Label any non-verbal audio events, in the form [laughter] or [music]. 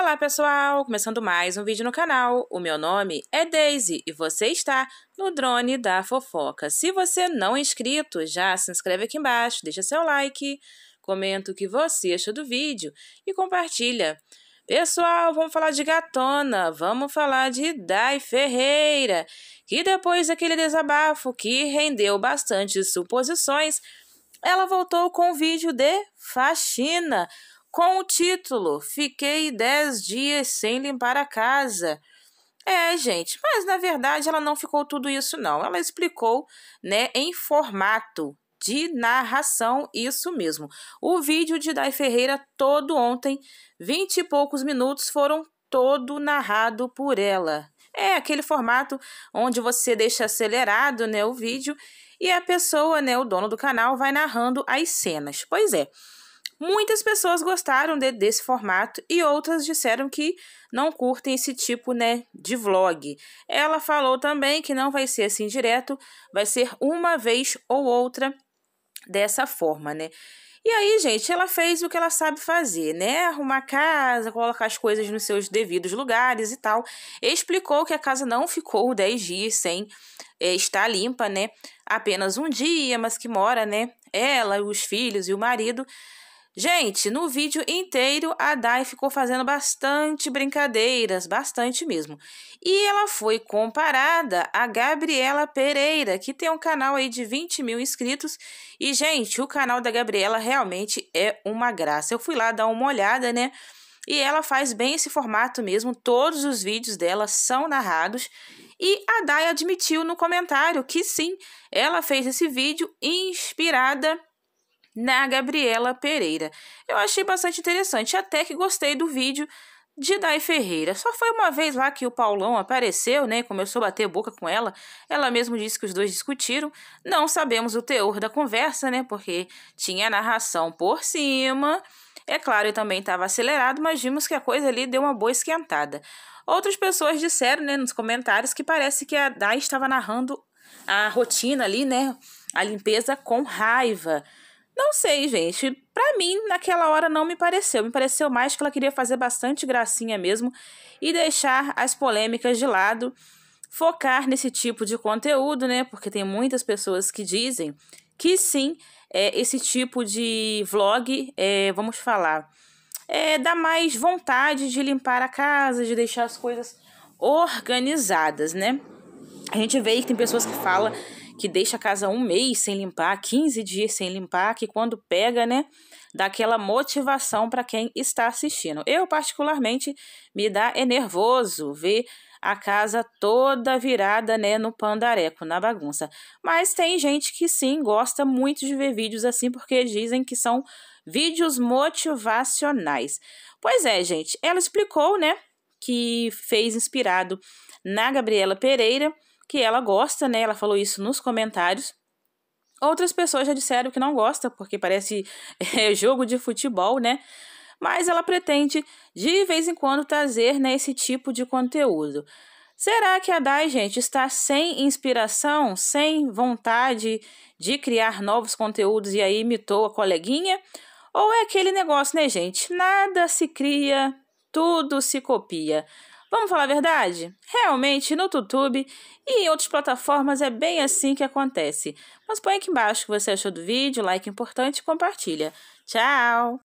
Olá pessoal, começando mais um vídeo no canal. O meu nome é Daisy e você está no Drone da Fofoca. Se você não é inscrito, já se inscreve aqui embaixo, deixa seu like, comenta o que você achou do vídeo e compartilha. Pessoal, vamos falar de gatona, vamos falar de Dai Ferreira, que depois daquele desabafo que rendeu bastante suposições, ela voltou com o vídeo de faxina, com o título Fiquei 10 dias sem limpar a casa. É, gente, mas na verdade ela não ficou tudo isso não. Ela explicou, né, em formato de narração, isso mesmo. O vídeo de Dai Ferreira todo ontem, vinte e poucos minutos foram todo narrado por ela. É aquele formato onde você deixa acelerado, né, o vídeo e a pessoa, né, o dono do canal vai narrando as cenas. Pois é. Muitas pessoas gostaram de, desse formato e outras disseram que não curtem esse tipo né, de vlog. Ela falou também que não vai ser assim direto, vai ser uma vez ou outra dessa forma, né? E aí, gente, ela fez o que ela sabe fazer, né? Arrumar casa, colocar as coisas nos seus devidos lugares e tal. Explicou que a casa não ficou 10 dias sem é, estar limpa, né? Apenas um dia, mas que mora, né? Ela, os filhos e o marido Gente, no vídeo inteiro a Dai ficou fazendo bastante brincadeiras, bastante mesmo. E ela foi comparada a Gabriela Pereira, que tem um canal aí de 20 mil inscritos. E, gente, o canal da Gabriela realmente é uma graça. Eu fui lá dar uma olhada, né? E ela faz bem esse formato mesmo, todos os vídeos dela são narrados. E a Dai admitiu no comentário que sim, ela fez esse vídeo inspirada na Gabriela Pereira. Eu achei bastante interessante, até que gostei do vídeo de Dai Ferreira. Só foi uma vez lá que o Paulão apareceu, né? Começou a bater boca com ela. Ela mesmo disse que os dois discutiram. Não sabemos o teor da conversa, né? Porque tinha narração por cima. É claro, eu também estava acelerado, mas vimos que a coisa ali deu uma boa esquentada. Outras pessoas disseram, né, nos comentários que parece que a Dai estava narrando a rotina ali, né? A limpeza com raiva. Não sei, gente. Para mim, naquela hora não me pareceu. Me pareceu mais que ela queria fazer bastante gracinha mesmo e deixar as polêmicas de lado, focar nesse tipo de conteúdo, né? Porque tem muitas pessoas que dizem que sim, é, esse tipo de vlog, é, vamos falar, é, dá mais vontade de limpar a casa, de deixar as coisas organizadas, né? A gente vê que tem pessoas que falam que deixa a casa um mês sem limpar, 15 dias sem limpar, que quando pega, né, dá aquela motivação para quem está assistindo. Eu, particularmente, me dá é nervoso ver a casa toda virada, né, no pandareco, na bagunça. Mas tem gente que sim gosta muito de ver vídeos assim porque dizem que são vídeos motivacionais. Pois é, gente, ela explicou, né, que fez inspirado na Gabriela Pereira que ela gosta, né? Ela falou isso nos comentários. Outras pessoas já disseram que não gosta, porque parece [laughs] é, jogo de futebol, né? Mas ela pretende de vez em quando trazer né, esse tipo de conteúdo. Será que a Dai, gente, está sem inspiração, sem vontade de criar novos conteúdos e aí imitou a coleguinha? Ou é aquele negócio, né, gente? Nada se cria, tudo se copia. Vamos falar a verdade? Realmente, no YouTube e em outras plataformas é bem assim que acontece. Mas põe aqui embaixo o que você achou do vídeo, like importante e compartilha. Tchau!